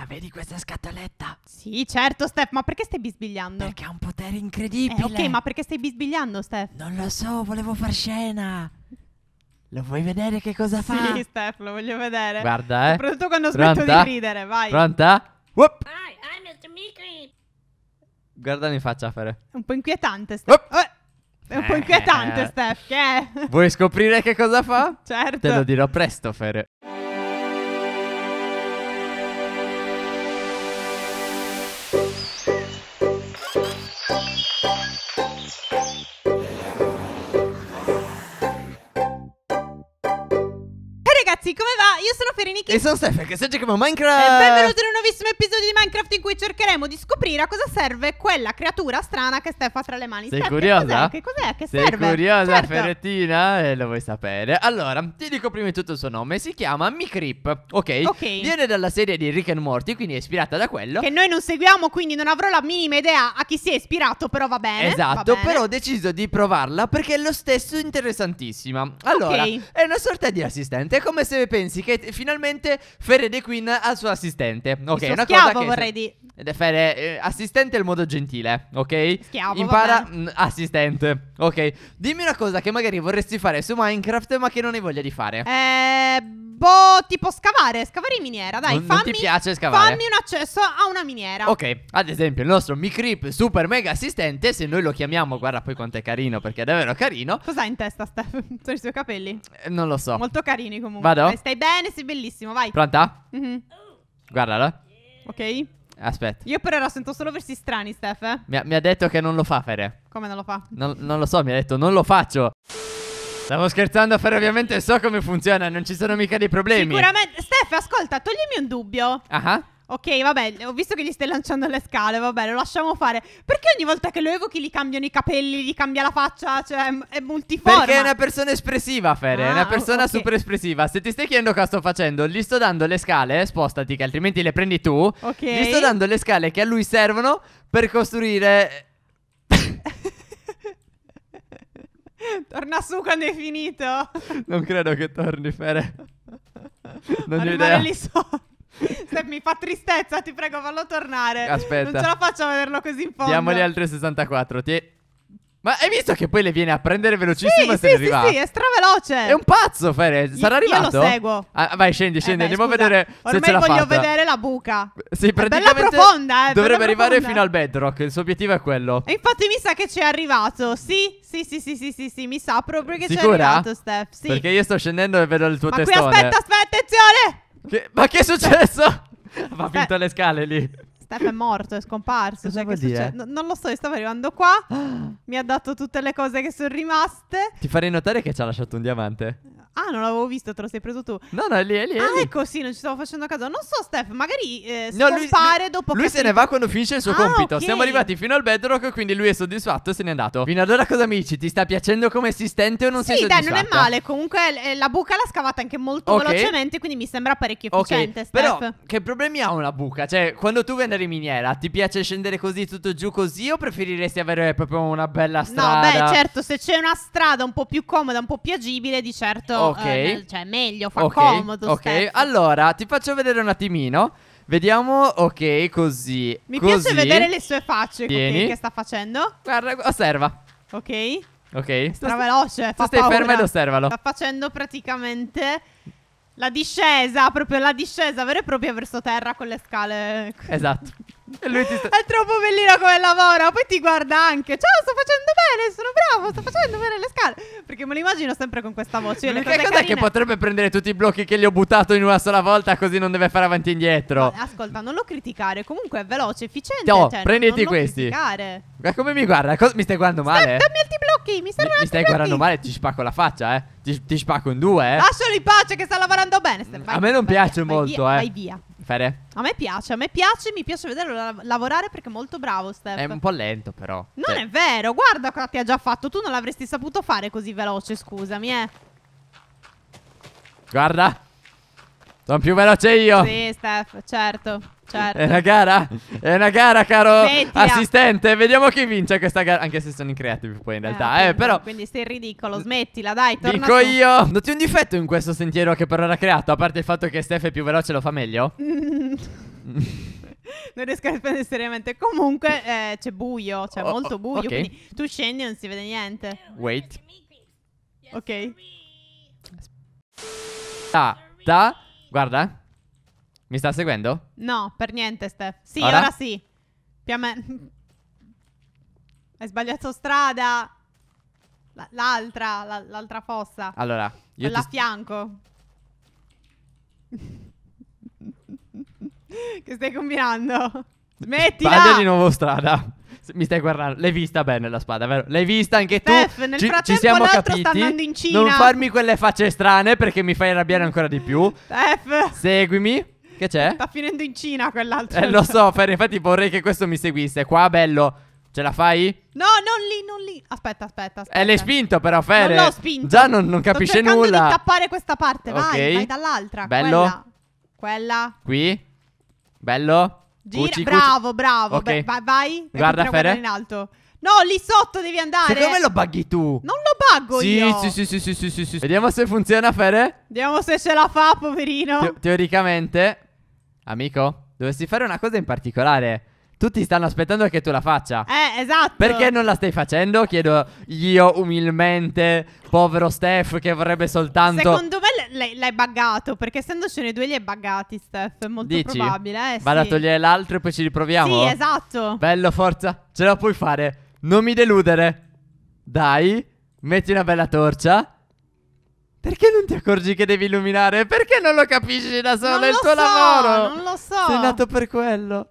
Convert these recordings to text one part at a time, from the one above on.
La vedi questa scatoletta? Sì, certo, Steph, ma perché stai bisbigliando? Perché ha un potere eh, incredibile. Eh, ok, ma perché stai bisbigliando, Steph? Non lo so, volevo far scena. Lo vuoi vedere che cosa fa? Sì, Steph, lo voglio vedere. Guarda, eh. Soprattutto quando Pronta? smetto di ridere, vai. Pronta? Whoop. Hi, I'm Mr. Meekly. Guardami in faccia, Fere. È un po' inquietante, Steph. Eh, oh. È un po' inquietante, eh. Steph, che è? Vuoi scoprire che cosa fa? certo. Te lo dirò presto, Fere. ¿cómo va? io sono Ferinichi. E sono Stefan, che stai giocando Minecraft. E benvenuti in un nuovissimo episodio di Minecraft in cui cercheremo di scoprire a cosa serve quella creatura strana che Stefan ha tra le mani. Sei Steph, curiosa? Che cos'è? Che, cos che sei serve? Sei curiosa, certo. Ferretina? E eh, lo vuoi sapere? Allora, ti dico prima di tutto il suo nome. Si chiama Micrip, ok? Ok. Viene dalla serie di Rick and Morty, quindi è ispirata da quello. Che noi non seguiamo, quindi non avrò la minima idea a chi si è ispirato, però va bene. Esatto, va bene. però ho deciso di provarla perché è lo stesso interessantissima. Allora, okay. è una sorta di assistente. È come se pensi che che finalmente Ferre De Queen al suo assistente. Ok, una schiavo, cosa che vorrei dire. Fere, eh, assistente è il modo gentile, ok? Schiavo, Impara mh, mm, assistente, ok? Dimmi una cosa che magari vorresti fare su Minecraft ma che non hai voglia di fare. Eh tipo, tipo scavare, scavare in miniera, dai, non, fammi, non ti piace scavare. fammi un accesso a una miniera. Ok, ad esempio il nostro Micrip super mega assistente, se noi lo chiamiamo, guarda poi quanto è carino, perché è davvero carino. Cos'ha in testa Steph? Sono i suoi capelli? Eh, non lo so. Molto carini comunque. Vado? Dai, stai bene, sei bellissimo, vai. Pronta? mm -hmm. Guardala. Ok. Aspetta. Io però sento solo versi strani, Steph. Eh? Mi, ha, mi, ha, detto che non lo fa, Fere. Come non lo fa? Non, non, lo so, mi ha detto non lo faccio. Stavo scherzando, Ferro, ovviamente so come funziona, non ci sono mica dei problemi. Sicuramente. Steph, ascolta, toglimi un dubbio. Ah. Ok, vabbè, ho visto che gli stai lanciando le scale, vabbè, lo lasciamo fare. Perché ogni volta che lo evochi gli cambiano i capelli, gli cambia la faccia, cioè è multiforme. Perché è una persona espressiva, Fede, ah, è una ah, persona okay. super espressiva. Se ti stai chiedendo cosa sto facendo, gli sto dando le scale, eh, spostati che altrimenti le prendi tu. Ok. Gli sto dando le scale che a lui servono per costruire Torna su quando è finito. Non credo che torni, Fere. Non Ma ho idea. lì sotto. Se mi fa tristezza, ti prego, fallo tornare. Aspetta. Non ce la faccio a vederlo così in fondo. Diamogli altri 64. Ti... Ma hai visto che poi le viene a prendere velocissimo sì, se sì, ne sì, Sì, sì, è straveloce. È un pazzo, Ferez. Sarà arrivato? Io lo seguo. Ah, vai, scendi, eh, scendi. Eh beh, Andiamo scusa, a vedere se ce la fatta. Ormai voglio vedere la buca. Sì, praticamente. È bella profonda, eh. Dovrebbe arrivare profonda. fino al bedrock. Il suo obiettivo è quello. E infatti mi sa che ci è arrivato. Sì, sì, sì, sì, sì, sì, sì. Mi sa proprio che ci è arrivato, Steph. Sì. Perché io sto scendendo e vedo il tuo Ma testone. Ma qui aspetta, aspetta, attenzione. Che... Ma che è successo? Va finto eh. le scale lì. Stef è morto, è scomparso. Cosa cioè, dire? No, non lo so, io stavo arrivando qua. mi ha dato tutte le cose che sono rimaste. Ti farei notare che ci ha lasciato un diamante. Ah, non l'avevo visto, te lo sei preso tu. No, no, è lì, è lì. È ah, lì. ecco, sì, non ci stavo facendo caso. Non so, Steph, magari eh, no, lui, dopo Lui che se ne va quando finisce il suo ah, compito. Okay. Siamo arrivati fino al bedrock, quindi lui è soddisfatto e se n'è andato. Fino ad ora cosa mi dici? Ti sta piacendo come assistente o non sì, sei dai, soddisfatta? Sì, dai, non è male. Comunque eh, la buca l'ha scavata anche molto okay. velocemente, quindi mi sembra parecchio efficiente, okay. Steph. Però che problemi ha una buca? Cioè, quando tu vuoi andare in miniera, ti piace scendere così tutto giù così o preferiresti avere eh, proprio una bella strada? No, beh, certo, se c'è una strada un po' più comoda, un po' più agibile, di certo eh, ok. Eh, cioè, meglio, fa okay. comodo. Ok, Steph. allora ti faccio vedere un attimino. Vediamo, ok, così. Mi così. piace vedere le sue facce. Okay, che sta facendo? Guarda, osserva. Ok. Ok. Sta veloce. Fa stai paura. fermo ed osservalo. Sta facendo praticamente. La discesa, proprio la discesa vera e propria verso terra con le scale. Esatto. È troppo bellino come lavora. Poi ti guarda anche. Ciao, sto facendo bene, sono bravo, sto facendo bene le scale. Perché me lo immagino sempre con questa voce. Io le cose cos'è che potrebbe prendere tutti i blocchi che gli ho buttato in una sola volta così non deve fare avanti e indietro? Ma, ascolta, non lo criticare. Comunque è veloce, efficiente. No, cioè, prenditi questi. Criticare. Ma come mi guarda? Cos mi stai guardando male? Stai, dammi altri blocchi, mi mi, mi stai guardando male, ti spacco la faccia, eh. Ti, ti spacco in due, eh. Lascialo in pace che sta lavorando bene. Stai, A me non via, piace molto, via, eh. Vai via fare? A me piace, a me piace, mi piace vederlo lav- lavorare perché è molto bravo, Steph. È un po' lento, però. Non cioè. è vero, guarda cosa ti ha già fatto. Tu non l'avresti saputo fare così veloce, scusami, eh. Guarda. Sono più veloce io. Sì, Steph, certo. Certo. È una gara? È una gara, caro Smettila. assistente. Vediamo chi vince questa gara. Anche se sono in creative poi in realtà. Eh, eh, però... quindi sei ridicolo. Smettila, dai. Torna Dico su. io. Noti un difetto in questo sentiero che per ora ha creato? A parte il fatto che Steph è più veloce lo fa meglio? Mm. non riesco a rispondere seriamente. Comunque eh, c'è buio, c'è oh, oh, molto buio. Okay. Quindi tu scendi e non si vede niente. Wait. Ok. Ta, ta. Guarda. Eh. Mi sta seguendo? No, per niente, Steph. Sì, ora, ora sì. Più a me... Hai sbagliato strada. L'altra, l'altra fossa. Allora, io Quella ti... fianco. che stai combinando? Smettila! Sbaglia di nuovo strada. Mi stai guardando. L'hai vista bene la spada, vero? L'hai vista anche tu? Bef, nel ci, ci siamo capiti. in Cina. Non farmi quelle facce strane perché mi fai arrabbiare ancora di più. Bef. Seguimi. Che c'è? Sta finendo in Cina quell'altro. Eh, lo so, Fer, infatti vorrei che questo mi seguisse. Qua, bello. Ce la fai? No, non lì, non lì. Aspetta, aspetta. aspetta. Eh, l'hai spinto però, Fer. Non l'ho spinto. Già non, non capisce nulla. Non cercando nulla. di tappare questa parte. Vai, okay. vai dall'altra. Bello. Quella. Quella. Qui. Bello. Gira, cucci, bravo, bravo. Okay. Beh, vai, ecco, Guarda, Fere. in alto. No, lì sotto devi andare. Secondo me lo bughi tu. Non lo buggo sì, io. Sì, sì, sì, sì, sì, sì, sì. Vediamo se funziona, Fere. Vediamo se ce la fa, poverino. Te teoricamente, amico, dovresti fare una cosa in particolare. Tutti stanno aspettando che tu la faccia. Eh, esatto. Perché non la stai facendo? Chiedo io umilmente, povero Steph che vorrebbe soltanto Secondo me l'hai, l'hai buggato, perché essendocene i due li hai buggati, Steph. È molto Dici? probabile. Eh, Vado sì. a togliere l'altro e poi ci riproviamo. Sì, esatto. Bello, forza. Ce la puoi fare. Non mi deludere. Dai, metti una bella torcia. Perché non ti accorgi che devi illuminare? Perché non lo capisci da solo? È il tuo so, lavoro. Non lo so. Sei nato per quello.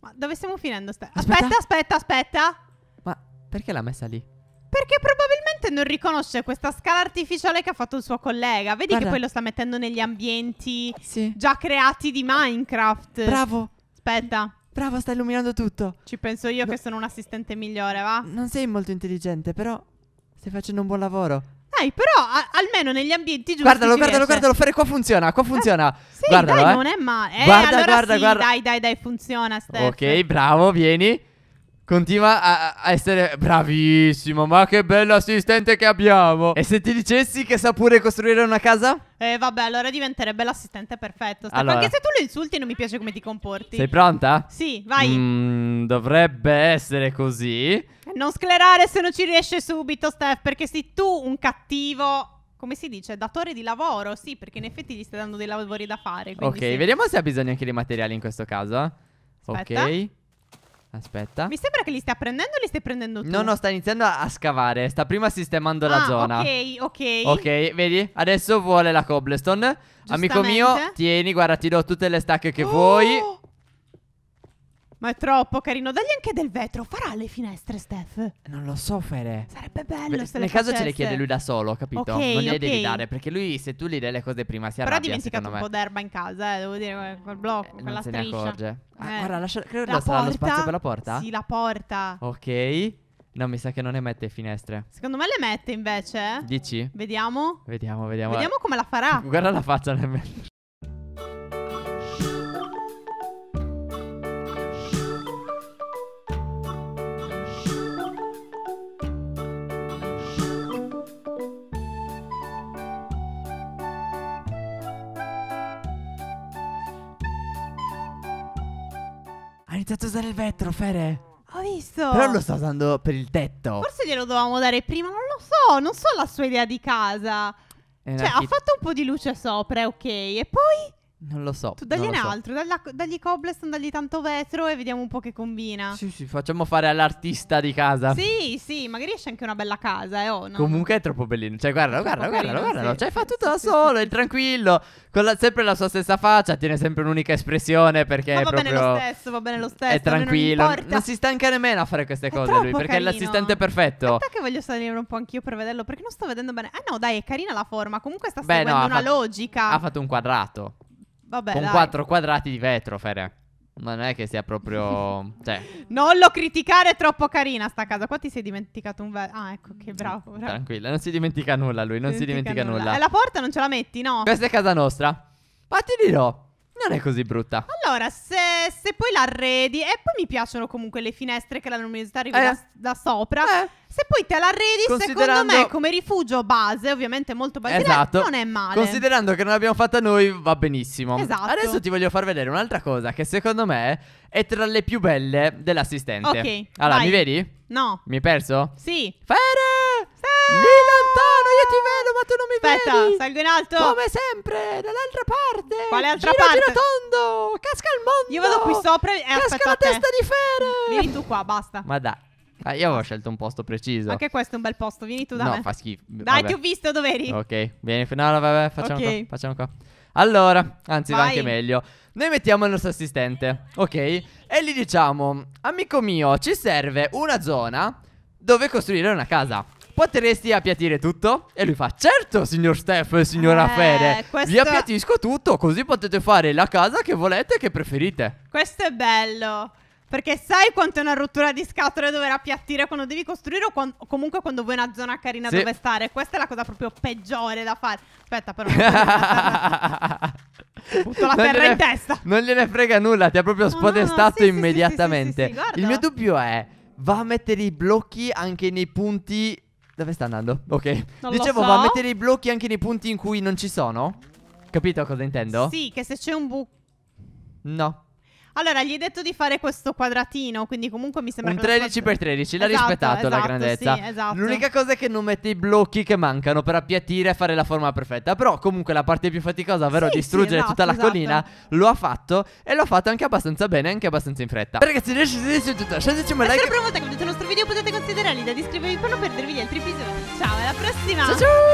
Ma dove stiamo finendo? Ste- aspetta, aspetta, aspetta. aspetta. Ma perché l'ha messa lì? Perché probabilmente gente non riconosce questa scala artificiale che ha fatto il suo collega. Vedi Guarda. che poi lo sta mettendo negli ambienti sì. già creati di Minecraft. Bravo. Aspetta. Bravo, sta illuminando tutto. Ci penso io no. che sono un assistente migliore, va? Non sei molto intelligente, però stai facendo un buon lavoro. Dai, però a- almeno negli ambienti giusti. Guardalo, guardalo, guardalo, fare qua funziona, qua eh, funziona. Eh, sì, guardalo, dai, eh. non è male. Eh, guarda, allora guarda, sì, guarda. dai, dai, dai, funziona, Steph. Ok, bravo, vieni. Continua a, a, essere bravissimo, ma che bello assistente che abbiamo. E se ti dicessi che sa pure costruire una casa? Eh vabbè, allora diventerebbe l'assistente perfetto. Stefano. Allora. Anche se tu lo insulti non mi piace come ti comporti. Sei pronta? Sì, vai. Mm, dovrebbe essere così. Non sclerare se non ci riesce subito, Steph, perché sei tu un cattivo come si dice, datore di lavoro, sì, perché in effetti gli stai dando dei lavori da fare. Ok, sì. vediamo se ha bisogno anche dei materiali in questo caso. Aspetta. Ok. Aspetta. Mi sembra che li stia prendendo o li stai prendendo tu? No, no, sta iniziando a, a scavare. Sta prima sistemando ah, la zona. Ok, ok. Ok, vedi? Adesso vuole la cobblestone. Amico mio, tieni, guarda, ti do tutte le stacche che oh! vuoi. Ma è troppo carino. Dagli anche del vetro. Farà le finestre, Steph. Non lo so, Fere. Sarebbe bello Beh, se Nel caso ce le chiede lui da solo, capito? Okay, non gliele okay. devi dare. Perché lui, se tu gli dai le cose prima, si arrabbia. Però ha dimenticato un po' d'erba in casa, eh, devo dire, eh, quel blocco, eh, quella non se ne accorge. Ah, eh. Guarda, lascia, credo la sarà porta, lo spazio per la porta. Sì, la porta. Ok. No, mi sa che non ne mette finestre. Secondo me le mette invece. Dici? Vediamo. Vediamo, vediamo. Vediamo come la farà. Guarda la faccia. iniziato a usare il vetro, Fere. Ho visto. Però lo sta usando per il tetto. Forse glielo dovevamo dare prima, non lo so. Non so la sua idea di casa. Cioè, ha fatto un po' di luce sopra, ok. E poi non lo so. Tu dagli un so. altro, dalla, dagli Cobblestone, dagli tanto vetro e vediamo un po' che combina. Sì, sì, facciamo fare all'artista di casa. Sì, sì, magari esce anche una bella casa, eh. Oh, no. Comunque è troppo bellino. Cioè, guarda, guarda, guarda, guarda, sì. cioè, fa tutto da solo, è tranquillo. Con la, sempre la sua stessa faccia, tiene sempre un'unica espressione perché Ma va bene lo stesso, va bene lo stesso. È tranquillo. Non, non, si stanca nemmeno a fare queste cose lui, perché carino. è l'assistente perfetto. Aspetta che voglio salire un po' anch'io per vederlo, perché non sto vedendo bene. Ah no, dai, è carina la forma, comunque sta Beh, seguendo no, una fatto, logica. Ha fatto un quadrato. Vabbè, con dai. 4 quadrati di vetro, Fere. non è che sia proprio. cioè. Non lo criticare, è troppo carina sta casa. Qua ti sei dimenticato un vetro. Ah, ecco, che mm, bravo, bravo. Tranquilla, non si dimentica nulla lui, non si dimentica, dimentica nulla. nulla. E la porta non ce la metti, no? Questa è casa nostra. Ma ti dirò. Non è così brutta. Allora, se, se poi l'arredi, e poi mi piacciono comunque le finestre che la luminosità arriva Eh. da, da sopra. Eh. Se poi te l'arredi, secondo Considerando- me, come rifugio base, ovviamente molto basilare, Esatto. non è male. Considerando che non l'abbiamo fatta noi, va benissimo. Esatto. Adesso ti voglio far vedere un'altra cosa che secondo me è tra le più belle dell'assistente. Ok, Allora, vai. mi vedi? no, Mi hai perso? sì. Fare! Sì! alta, salgo in alto. Come sempre, dall'altra parte. Quale altra gira, parte? Gira tondo, casca il mondo. Io vado qui sopra e eh, Casca la testa di Fere. Vieni tu qua, basta. Ma dai. Ah, io avevo scelto un posto preciso. Anche questo è un bel posto, vieni tu da no, me. No, fa schifo. Dai, vabbè. ti ho visto dove eri. Ok, vieni. No, no, vabbè, facciamo okay. qua. Facciamo qua. Allora, anzi, Vai. va anche meglio. Noi mettiamo il nostro assistente, ok? E gli diciamo, amico mio, ci serve una zona dove costruire una casa. Potresti appiattire tutto? E lui fa: Certo, signor Steph e signora eh, Fede. Questo... Vi appiattisco tutto, così potete fare la casa che volete e che preferite. Questo è bello. Perché sai quanto è una rottura di scatole dover appiattire quando devi costruire o, quando, comunque quando vuoi una zona carina sì. dove stare? Questa è la cosa proprio peggiore da fare. Aspetta, però. Butto la non terra gliene, in testa. Non gliene frega nulla, ti ha proprio spodestato no, no, no, sì, immediatamente. Sì, Il mio dubbio è va a mettere i blocchi anche nei punti dove sta andando? Ok. Non Dicevo, so. va a mettere i blocchi anche nei punti in cui non ci sono. Capito cosa intendo? Sì, che se c'è un buco. No. Allora, gli hai detto di fare questo quadratino, quindi comunque mi sembra... Un 13 x 13, l'ha esatto, rispettato esatto, la grandezza. Sì, esatto. L'unica cosa è che non mette i blocchi che mancano per appiattire e fare la forma perfetta. Però comunque la parte più faticosa, ovvero sì, distruggere sì, esatto, tutta la esatto. collina, lo ha fatto e l'ha fatto anche abbastanza bene, anche abbastanza in fretta. Ragazzi, lasciateci tutto, lasciateci un like. Se la prima volta che vedete il nostro video potete considerare l'idea di iscrivervi per non perdervi gli altri episodi. Ciao, alla prossima! ciao! ciao.